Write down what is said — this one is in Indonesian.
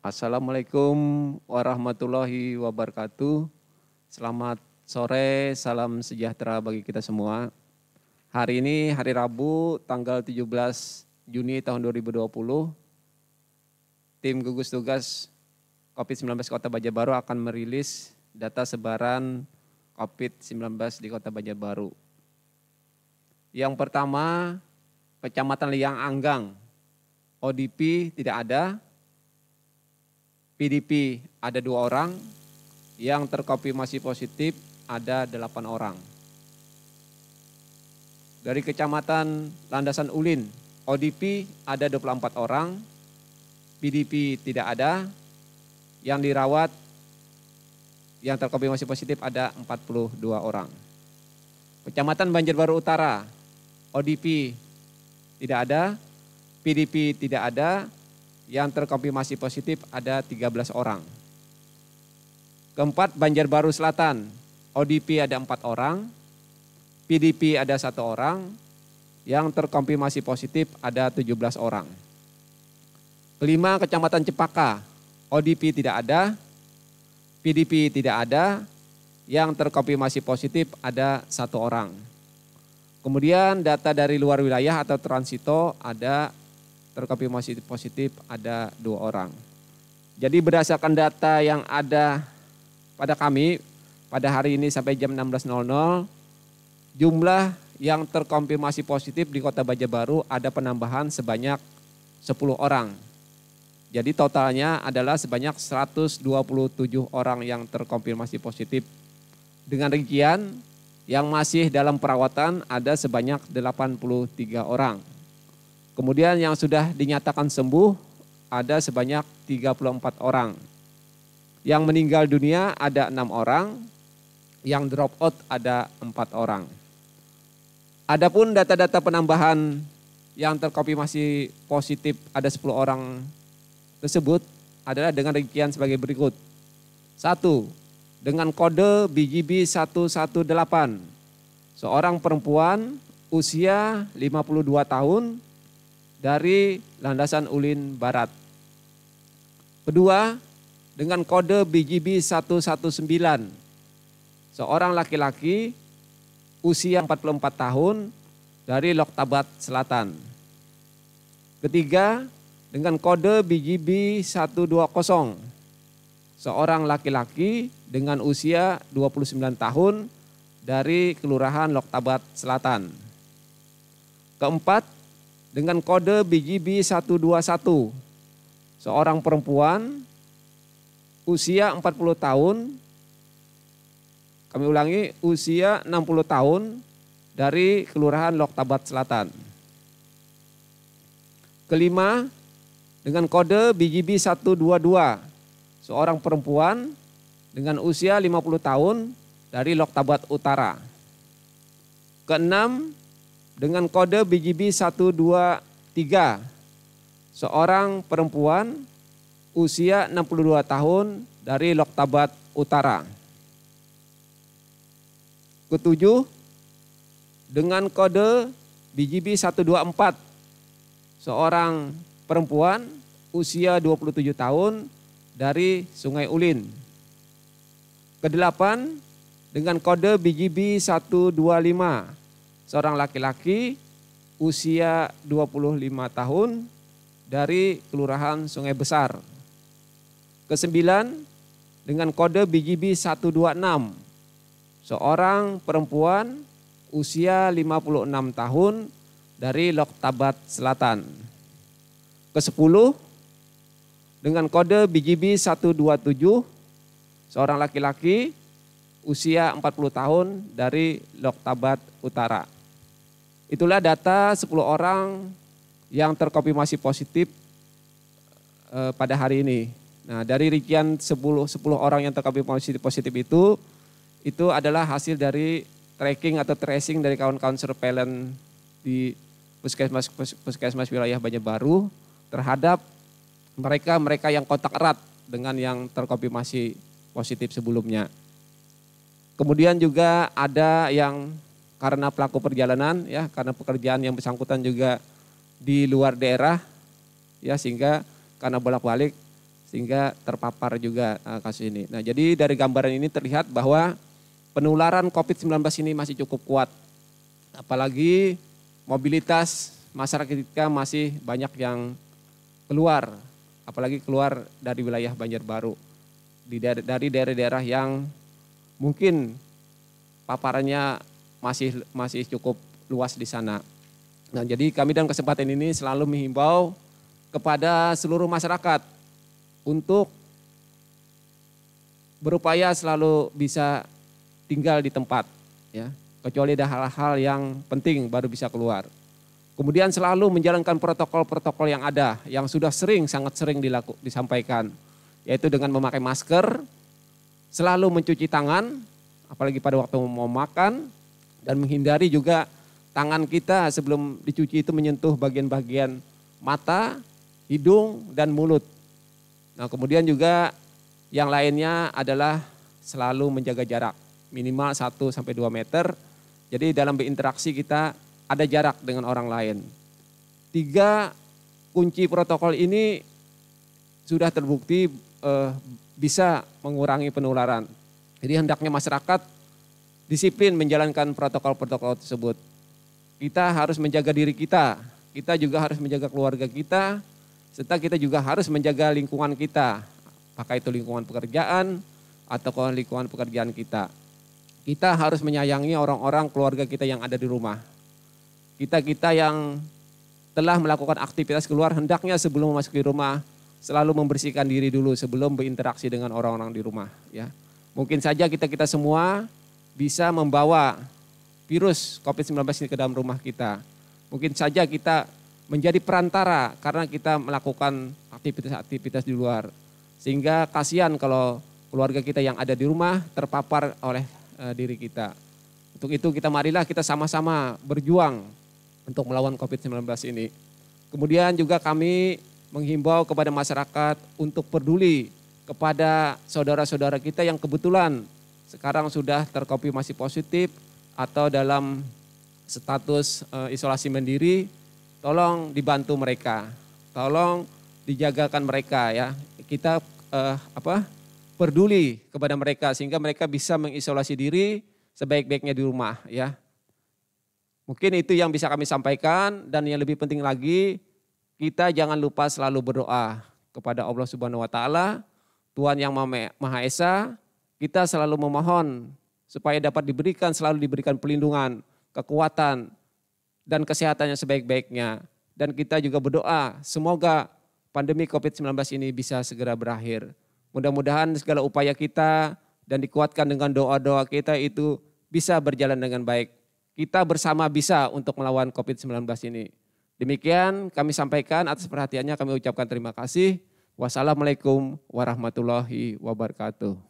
Assalamualaikum warahmatullahi wabarakatuh. Selamat sore, salam sejahtera bagi kita semua. Hari ini hari Rabu tanggal 17 Juni tahun 2020 tim gugus tugas COVID-19 Kota Banjarbaru akan merilis data sebaran COVID-19 di Kota Banjarbaru. Yang pertama, Kecamatan Liang Anggang, ODP tidak ada, PDP ada dua orang, yang terkopi masih positif ada delapan orang. Dari Kecamatan Landasan Ulin, ODP ada 24 orang, PDP tidak ada, yang dirawat yang terkonfirmasi positif ada 42 orang. Kecamatan Banjarbaru Utara, ODP tidak ada, PDP tidak ada, yang terkonfirmasi positif ada 13 orang. Keempat Banjarbaru Selatan, ODP ada empat orang, PDP ada satu orang, yang terkonfirmasi positif ada 17 orang. Kelima, Kecamatan Cepaka. ODP tidak ada, PDP tidak ada, yang terkonfirmasi positif ada satu orang. Kemudian data dari luar wilayah atau transito ada terkonfirmasi positif ada dua orang. Jadi berdasarkan data yang ada pada kami pada hari ini sampai jam 16.00, jumlah yang terkonfirmasi positif di Kota Baja Baru ada penambahan sebanyak 10 orang jadi totalnya adalah sebanyak 127 orang yang terkonfirmasi positif. Dengan rincian yang masih dalam perawatan ada sebanyak 83 orang. Kemudian yang sudah dinyatakan sembuh ada sebanyak 34 orang. Yang meninggal dunia ada enam orang, yang drop out ada empat orang. Adapun data-data penambahan yang terkonfirmasi positif ada 10 orang tersebut adalah dengan rincian sebagai berikut. Satu, dengan kode BGB 118. Seorang perempuan usia 52 tahun dari landasan Ulin Barat. Kedua, dengan kode BGB 119. Seorang laki-laki usia 44 tahun dari Loktabat Selatan. Ketiga, dengan kode BGB 120. Seorang laki-laki dengan usia 29 tahun dari Kelurahan Loktabat Selatan. Keempat, dengan kode BGB 121. Seorang perempuan usia 40 tahun kami ulangi usia 60 tahun dari Kelurahan Loktabat Selatan. Kelima, dengan kode BGB 122. Seorang perempuan dengan usia 50 tahun dari Loktabat Utara. Keenam, dengan kode BGB 123. Seorang perempuan usia 62 tahun dari Loktabat Utara. Ketujuh, dengan kode BGB 124. Seorang perempuan usia 27 tahun dari Sungai Ulin. Kedelapan, dengan kode BGB 125, seorang laki-laki usia 25 tahun dari Kelurahan Sungai Besar. Kesembilan, dengan kode BGB 126, seorang perempuan usia 56 tahun dari Loktabat Selatan ke-10 dengan kode BGB 127 seorang laki-laki usia 40 tahun dari Loktabat Utara. Itulah data 10 orang yang terkonfirmasi positif eh, pada hari ini. Nah, dari rincian 10, 10 orang yang terkonfirmasi positif, itu itu adalah hasil dari tracking atau tracing dari kawan-kawan surveillance di puskesmas puskesmas wilayah banyak baru terhadap mereka-mereka yang kontak erat dengan yang terkonfirmasi positif sebelumnya. Kemudian juga ada yang karena pelaku perjalanan ya karena pekerjaan yang bersangkutan juga di luar daerah ya sehingga karena bolak-balik sehingga terpapar juga eh, kasus ini. Nah, jadi dari gambaran ini terlihat bahwa penularan Covid-19 ini masih cukup kuat. Apalagi mobilitas masyarakat kita masih banyak yang keluar, apalagi keluar dari wilayah Banjarbaru, dari daerah-daerah yang mungkin paparannya masih masih cukup luas di sana. Nah, jadi kami dalam kesempatan ini selalu menghimbau kepada seluruh masyarakat untuk berupaya selalu bisa tinggal di tempat ya kecuali ada hal-hal yang penting baru bisa keluar Kemudian selalu menjalankan protokol-protokol yang ada, yang sudah sering, sangat sering dilaku, disampaikan. Yaitu dengan memakai masker, selalu mencuci tangan, apalagi pada waktu mau makan, dan menghindari juga tangan kita sebelum dicuci itu menyentuh bagian-bagian mata, hidung, dan mulut. Nah kemudian juga yang lainnya adalah selalu menjaga jarak, minimal 1-2 meter. Jadi dalam berinteraksi kita ada jarak dengan orang lain. Tiga kunci protokol ini sudah terbukti eh, bisa mengurangi penularan. Jadi hendaknya masyarakat disiplin menjalankan protokol-protokol tersebut. Kita harus menjaga diri kita, kita juga harus menjaga keluarga kita, serta kita juga harus menjaga lingkungan kita, apakah itu lingkungan pekerjaan atau lingkungan pekerjaan kita. Kita harus menyayangi orang-orang keluarga kita yang ada di rumah kita-kita yang telah melakukan aktivitas keluar hendaknya sebelum memasuki rumah selalu membersihkan diri dulu sebelum berinteraksi dengan orang-orang di rumah ya. Mungkin saja kita-kita semua bisa membawa virus COVID-19 ini ke dalam rumah kita. Mungkin saja kita menjadi perantara karena kita melakukan aktivitas-aktivitas di luar. Sehingga kasihan kalau keluarga kita yang ada di rumah terpapar oleh eh, diri kita. Untuk itu kita marilah kita sama-sama berjuang untuk melawan COVID-19 ini. Kemudian juga kami menghimbau kepada masyarakat untuk peduli kepada saudara-saudara kita yang kebetulan sekarang sudah terkonfirmasi positif atau dalam status eh, isolasi mandiri, tolong dibantu mereka. Tolong dijagakan mereka ya. Kita e, apa? peduli kepada mereka sehingga mereka bisa mengisolasi diri sebaik-baiknya di rumah ya. Mungkin itu yang bisa kami sampaikan dan yang lebih penting lagi kita jangan lupa selalu berdoa kepada Allah Subhanahu wa taala, Tuhan yang Maha Esa, kita selalu memohon supaya dapat diberikan selalu diberikan pelindungan, kekuatan dan kesehatan yang sebaik-baiknya. Dan kita juga berdoa semoga pandemi Covid-19 ini bisa segera berakhir. Mudah-mudahan segala upaya kita dan dikuatkan dengan doa-doa kita itu bisa berjalan dengan baik kita bersama bisa untuk melawan COVID-19 ini. Demikian kami sampaikan atas perhatiannya kami ucapkan terima kasih. Wassalamualaikum warahmatullahi wabarakatuh.